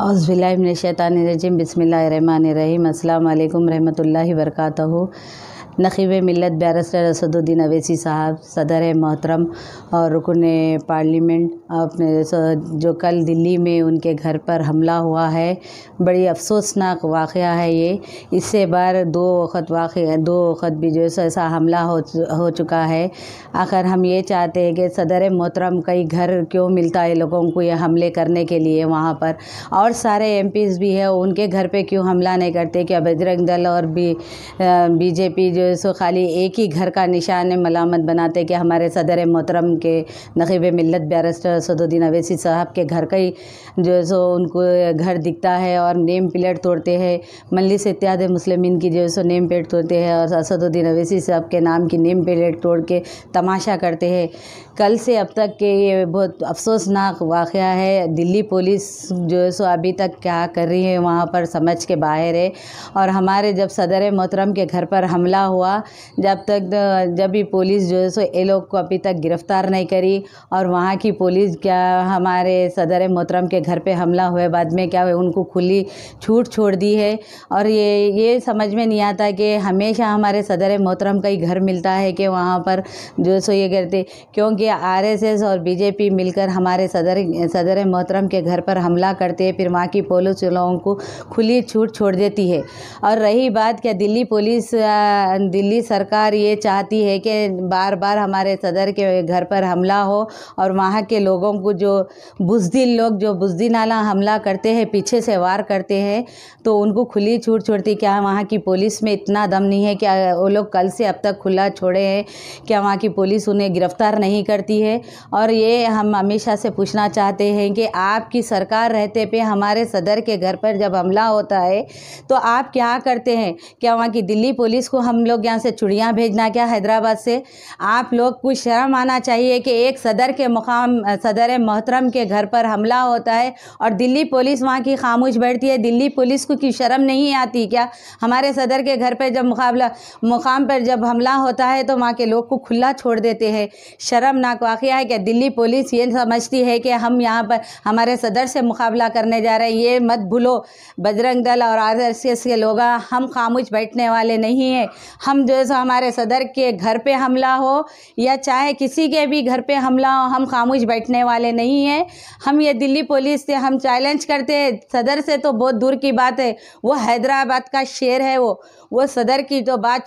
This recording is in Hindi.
रजिम बसमिल्लर रहीम अल्लाम वरहमल वर्का नखीब मिलत बैरिस्टर असदुद्दीन अवैसी साहब सदर मोहतरम और रुकन पार्लियामेंट अपने जो कल दिल्ली में उनके घर पर हमला हुआ है बड़ी अफसोसनाक वाक़ है ये इससे बार दो वक़्त वाक़ दो वक़्त भी जो है ऐसा हमला हो हो चुका है आखिर हम ये चाहते हैं कि सदर मोहतरम कई घर क्यों मिलता है लोगों को ये हमले करने के लिए वहाँ पर और सारे एम भी है उनके घर पर क्यों हमला नहीं करते क्या बजरंग दल और भी बीजेपी जो सो खाली एक ही घर का निशान मलामत बनाते कि हमारे सदर मोहतरम के नकीब मिलत बैरिस्टर सदुद्दीन अवैसी साहब के घर का ही जो है सो उनको घर दिखता है और नेम प्लेट तोड़ते हैं मल्लिस इत्यादि मुसलमिन की जो है सो नेम प्लेट तोड़ते हैं और असदुद्दीन अवैसी साहब के नाम की नेम प्लेट तोड़ के तमाशा करते हैं कल से अब तक के ये बहुत अफसोसनाक वाक़ है दिल्ली पुलिस जो है सो अभी तक क्या कर रही है वहाँ पर समझ के बाहर है और हमारे जब सदर मोहतरम के घर पर हमला हुआ हुआ जब तक जब भी पुलिस जो है सो ये लोग को अभी तक गिरफ्तार नहीं करी और वहाँ की पुलिस क्या हमारे सदर मोहतरम के घर पे हमला हुए बाद में क्या हुआ उनको खुली छूट छोड़ दी है और ये ये समझ में नहीं आता कि हमेशा हमारे सदर मोहतरम का ही घर मिलता है कि वहाँ पर जो सो ये करते क्योंकि आर और बीजेपी मिलकर हमारे सदर सदर मोहतरम के घर पर हमला करते हैं फिर वहाँ की पुलिस लोगों को खुली छूट छोड़ देती है और रही बात क्या दिल्ली पुलिस दिल्ली सरकार ये चाहती है कि बार बार हमारे सदर के घर पर हमला हो और वहाँ के लोगों को जो बुजदिल लोग जो बुजदी नाला हमला करते हैं पीछे से वार करते हैं तो उनको खुली छूट छोड़ती क्या वहाँ की पुलिस में इतना दम नहीं है क्या वो लोग कल से अब तक खुला छोड़े हैं क्या वहाँ की पुलिस उन्हें गिरफ्तार नहीं करती है और ये हम हमेशा से पूछना चाहते हैं कि आपकी सरकार रहते पे हमारे सदर के घर पर जब हमला होता है तो आप क्या करते हैं क्या वहाँ की दिल्ली पुलिस को हम लोग यहाँ से चुड़ियाँ भेजना क्या हैदराबाद से आप लोग कुछ शर्म आना चाहिए कि एक सदर के मुकाम सदर मोहतरम के घर पर हमला होता है और दिल्ली पुलिस वहाँ की खामोश बैठती है दिल्ली पुलिस को की शर्म नहीं आती क्या हमारे सदर के घर पर जब मुकाबला मुकाम पर जब हमला होता है तो वहाँ के लोग को खुला छोड़ देते हैं शर्मनाक वाक़ है कि दिल्ली पुलिस ये समझती है कि हम यहाँ पर हमारे सदर से मुकाबला करने जा रहे हैं ये मत भूलो बजरंग दल और आर के लोग हम खामोश बैठने वाले नहीं हैं हम जैसे हमारे सदर के घर पे हमला हो या चाहे किसी के भी घर पे हमला हो हम खामोश बैठने वाले नहीं हैं हम ये दिल्ली पुलिस से हम चैलेंज करते हैं सदर से तो बहुत दूर की बात है वो हैदराबाद का शेर है वो वो सदर की जो बात